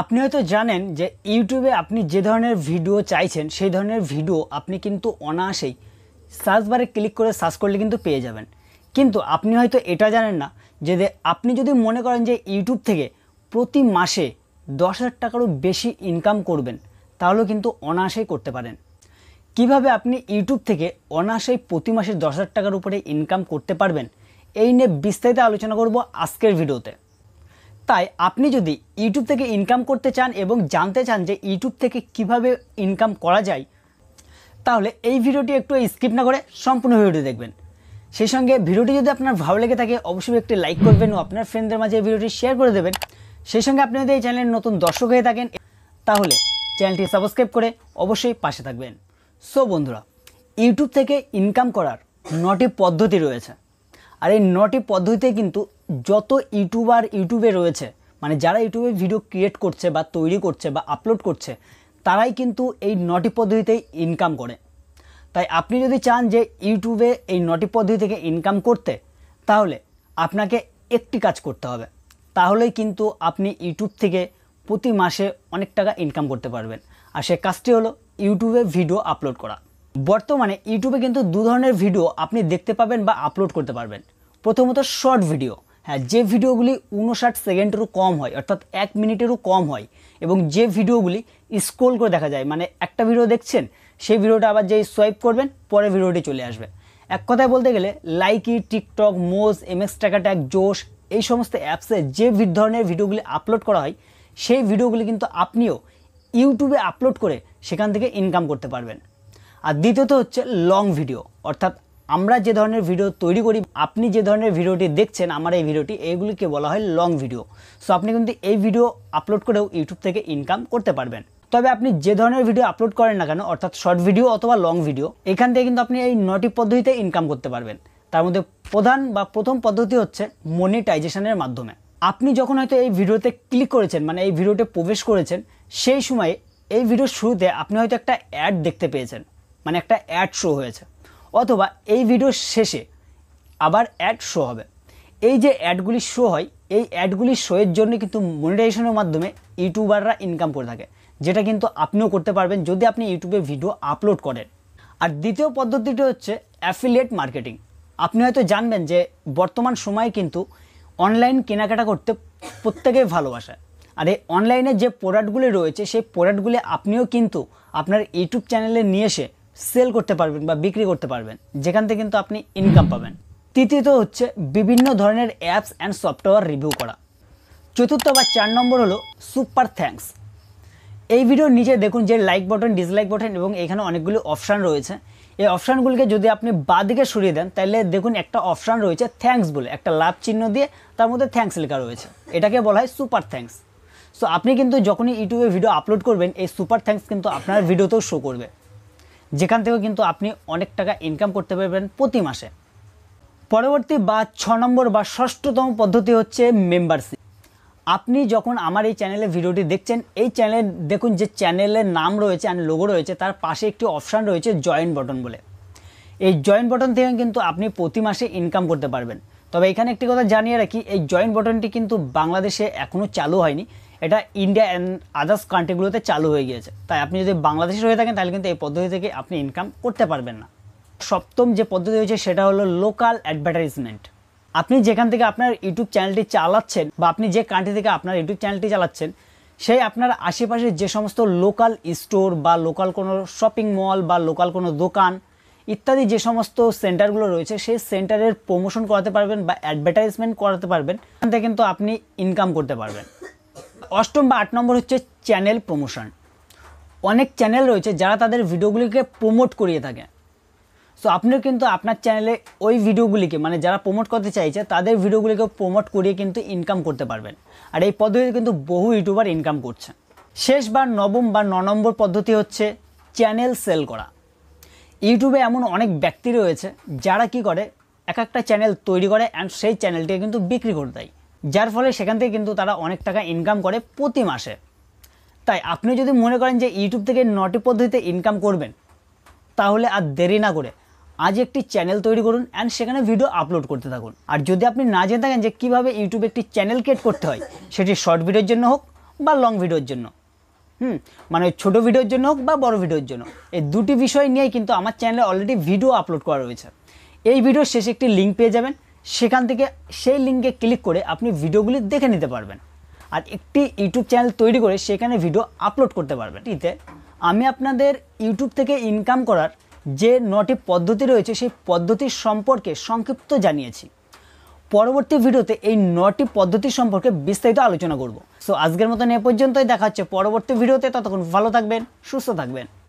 আপনি হয়তো জানেন যে ইউটিউবে আপনি যে ধরনের ভিডিও চাইছেন সেই ধরনের ভিডিও আপনি কিন্তু অনায়াসেই সার্চ বারে ক্লিক করে সার্চ করলে কিন্তু পেয়ে যাবেন কিন্তু আপনি হয়তো এটা জানেন না যে আপনি যদি মনে করেন যে ইউটিউব থেকে প্রতি মাসে দশ হাজার টাকারও বেশি ইনকাম করবেন তাহলেও কিন্তু অনায়াসেই করতে পারেন কিভাবে আপনি ইউটিউব থেকে অনায়াসেই প্রতি মাসে দশ হাজার টাকার উপরে ইনকাম করতে পারবেন এই নিয়ে বিস্তারিত আলোচনা করব আজকের ভিডিওতে তাই আপনি যদি ইউটিউব থেকে ইনকাম করতে চান এবং জানতে চান যে ইউটিউব থেকে কিভাবে ইনকাম করা যায় তাহলে এই ভিডিওটি একটু স্কিপ না করে সম্পূর্ণ ভিডিওটি দেখবেন সেই সঙ্গে ভিডিওটি যদি আপনার ভালো লেগে থাকে অবশ্যই একটি লাইক করবেন ও আপনার ফ্রেন্ডদের মাঝে ভিডিওটি শেয়ার করে দেবেন সেই সঙ্গে আপনি যদি এই চ্যানেলের নতুন দর্শক হয়ে থাকেন তাহলে চ্যানেলটি সাবস্ক্রাইব করে অবশ্যই পাশে থাকবেন সো বন্ধুরা ইউটিউব থেকে ইনকাম করার নটি পদ্ধতি রয়েছে আর এই নটি পদ্ধতিতে কিন্তু যত ইউটিউবার ইউটিউবে রয়েছে মানে যারা ইউটিউবে ভিডিও ক্রিয়েট করছে বা তৈরি করছে বা আপলোড করছে তারাই কিন্তু এই নটি পদ্ধতিতেই ইনকাম করে তাই আপনি যদি চান যে ইউটিউবে এই নটি পদ্ধতি থেকে ইনকাম করতে তাহলে আপনাকে একটি কাজ করতে হবে তাহলেই কিন্তু আপনি ইউটিউব থেকে প্রতি মাসে অনেক টাকা ইনকাম করতে পারবেন আর সে কাজটি হলো ইউটিউবে ভিডিও আপলোড করা বর্তমানে ইউটিউবে কিন্তু দু ধরনের ভিডিও আপনি দেখতে পাবেন বা আপলোড করতে পারবেন প্রথমত শর্ট ভিডিও হ্যাঁ যে ভিডিওগুলি উনষাট সেকেন্ডেরও কম হয় অর্থাৎ এক মিনিটেরও কম হয় এবং যে ভিডিওগুলি স্ক্রোল করে দেখা যায় মানে একটা ভিডিও দেখছেন সেই ভিডিওটা আবার যেই সোয়াইপ করবেন পরে ভিডিওটি চলে আসবে এক কথায় বলতে গেলে লাইকি টিকটক মোজ এমএক্স ট্যাক জোশ এই সমস্ত অ্যাপসে যে ধরনের ভিডিওগুলি আপলোড করা হয় সেই ভিডিওগুলি কিন্তু আপনিও ইউটিউবে আপলোড করে সেখান থেকে ইনকাম করতে পারবেন আর দ্বিতীয়ত হচ্ছে লং ভিডিও অর্থাৎ আমরা যে ধরনের ভিডিও তৈরি করি আপনি যে ধরনের ভিডিওটি দেখছেন আমার এই ভিডিওটি এইগুলিকে বলা হয় লং ভিডিও সো আপনি কিন্তু এই ভিডিও আপলোড করেও ইউটিউব থেকে ইনকাম করতে পারবেন তবে আপনি যে ধরনের ভিডিও আপলোড করেন না কেন অর্থাৎ শর্ট ভিডিও অথবা লং ভিডিও এখান থেকে কিন্তু আপনি এই নটি পদ্ধতিতে ইনকাম করতে পারবেন তার মধ্যে প্রধান বা প্রথম পদ্ধতি হচ্ছে মনিটাইজেশনের মাধ্যমে আপনি যখন হয়তো এই ভিডিওতে ক্লিক করেছেন মানে এই ভিডিওতে প্রবেশ করেছেন সেই সময়ে এই ভিডিওর শুরুতে আপনি হয়তো একটা অ্যাড দেখতে পেয়েছেন মানে একটা অ্যাড শো হয়েছে অথবা এই ভিডিওর শেষে আবার অ্যাড শো হবে এই যে অ্যাডগুলি শো হয় এই অ্যাডগুলি শোয়ের জন্য কিন্তু মনিটাইজেশনের মাধ্যমে ইউটিউবাররা ইনকাম করে থাকে যেটা কিন্তু আপনিও করতে পারবেন যদি আপনি ইউটিউবে ভিডিও আপলোড করেন আর দ্বিতীয় পদ্ধতিটি হচ্ছে অ্যাফিলিয়েট মার্কেটিং আপনি হয়তো জানবেন যে বর্তমান সময়ে কিন্তু অনলাইন কেনাকাটা করতে প্রত্যেকেই ভালোবাসে আর এই অনলাইনে যে প্রোডাক্টগুলি রয়েছে সেই প্রোডাক্টগুলি আপনিও কিন্তু আপনার ইউটিউব চ্যানেলে নিয়ে এসে সেল করতে পারবেন বা বিক্রি করতে পারবেন যেখান থেকে কিন্তু আপনি ইনকাম পাবেন তৃতীয়ত হচ্ছে বিভিন্ন ধরনের অ্যাপস অ্যান্ড সফটওয়্যার রিভিউ করা চতুর্থ বা চার নম্বর হলো সুপার থ্যাঙ্কস এই ভিডিওর নিচে দেখুন যে লাইক বটন ডিসলাইক বটন এবং এখানে অনেকগুলো অপশান রয়েছে এই অপশানগুলিকে যদি আপনি বাদিকে সরিয়ে দেন তাহলে দেখুন একটা অপশান রয়েছে থ্যাঙ্কস বলে একটা লাভ চিহ্ন দিয়ে তার মধ্যে থ্যাঙ্কস লেখা রয়েছে এটাকে বলা হয় সুপার থ্যাঙ্কস সো আপনি কিন্তু যখনই ইউটিউবে ভিডিও আপলোড করবেন এই সুপার থ্যাঙ্কস কিন্তু আপনার ভিডিওতেও শো করবে যেখান থেকে কিন্তু আপনি অনেক টাকা ইনকাম করতে পারবেন প্রতি মাসে পরবর্তী বা ছ নম্বর বা ষষ্ঠতম পদ্ধতি হচ্ছে মেম্বারশিপ আপনি যখন আমার এই চ্যানেলে ভিডিওটি দেখছেন এই চ্যানেলে দেখুন যে চ্যানেলের নাম রয়েছে অ্যান্ড লোগো রয়েছে তার পাশে একটি অপশান রয়েছে জয়েন্ট বটন বলে এই জয়েন্ট বটন থেকে কিন্তু আপনি প্রতি মাসে ইনকাম করতে পারবেন তবে এখানে একটি কথা জানিয়ে রাখি এই জয়েন্ট বটনটি কিন্তু বাংলাদেশে এখনও চালু হয়নি এটা ইন্ডিয়া অ্যান্ড আদার্স কান্ট্রিগুলোতে চালু হয়ে গিয়েছে তাই আপনি যদি বাংলাদেশের হয়ে থাকেন তাহলে কিন্তু এই পদ্ধতি থেকে আপনি ইনকাম করতে পারবেন না সপ্তম যে পদ্ধতি হয়েছে সেটা হলো লোকাল অ্যাডভার্টাইজমেন্ট আপনি যেখান থেকে আপনার ইউটিউব চ্যানেলটি চালাচ্ছেন বা আপনি যে কান্ট্রি থেকে আপনার ইউটিউব চ্যানেলটি চালাচ্ছেন সেই আপনার আশেপাশে যে সমস্ত লোকাল স্টোর বা লোকাল কোনো শপিং মল বা লোকাল কোনো দোকান ইত্যাদি যে সমস্ত সেন্টারগুলো রয়েছে সেই সেন্টারের প্রমোশন করাতে পারবেন বা অ্যাডভার্টাইজমেন্ট করাতে পারবেন এখান থেকে কিন্তু আপনি ইনকাম করতে পারবেন অষ্টম বা আট নম্বর হচ্ছে চ্যানেল প্রমোশন অনেক চ্যানেল রয়েছে যারা তাদের ভিডিওগুলিকে প্রমোট করিয়ে থাকে সো আপনিও কিন্তু আপনার চ্যানেলে ওই ভিডিওগুলিকে মানে যারা প্রমোট করতে চাইছে তাদের ভিডিওগুলিকে প্রমোট করিয়ে কিন্তু ইনকাম করতে পারবেন আর এই পদ্ধতিতে কিন্তু বহু ইউটিউবার ইনকাম করছে শেষ বা নবম বা ন নম্বর পদ্ধতি হচ্ছে চ্যানেল সেল করা ইউটিউবে এমন অনেক ব্যক্তি রয়েছে যারা কি করে এক একটা চ্যানেল তৈরি করে অ্যান্ড সেই চ্যানেলটিকে কিন্তু বিক্রি করে দেয় যার ফলে সেখান থেকে কিন্তু তারা অনেক টাকা ইনকাম করে প্রতি মাসে তাই আপনি যদি মনে করেন যে ইউটিউব থেকে নটি পদ্ধতিতে ইনকাম করবেন তাহলে আর দেরি না করে আজ একটি চ্যানেল তৈরি করুন অ্যান্ড সেখানে ভিডিও আপলোড করতে থাকুন আর যদি আপনি না জেনে থাকেন যে কীভাবে ইউটিউবে একটি চ্যানেল ক্রিয়েট করতে হয় সেটি শর্ট ভিডিওর জন্য হোক বা লং ভিডিওর জন্য হুম মানে ছোট ভিডিওর জন্য হোক বা বড় ভিডিওর জন্য এই দুটি বিষয় নিয়েই কিন্তু আমার চ্যানেলে অলরেডি ভিডিও আপলোড করা রয়েছে এই ভিডিওর শেষে একটি লিঙ্ক পেয়ে যাবেন সেখান থেকে সেই লিঙ্কে ক্লিক করে আপনি ভিডিওগুলি দেখে নিতে পারবেন আর একটি ইউটিউব চ্যানেল তৈরি করে সেখানে ভিডিও আপলোড করতে পারবেন এতে আমি আপনাদের ইউটিউব থেকে ইনকাম করার যে নটি পদ্ধতি রয়েছে সেই পদ্ধতির সম্পর্কে সংক্ষিপ্ত জানিয়েছি পরবর্তী ভিডিওতে এই নটি পদ্ধতি সম্পর্কে বিস্তারিত আলোচনা করব সো আজকের মতন এ পর্যন্তই দেখা হচ্ছে পরবর্তী ভিডিওতে ততক্ষণ ভালো থাকবেন সুস্থ থাকবেন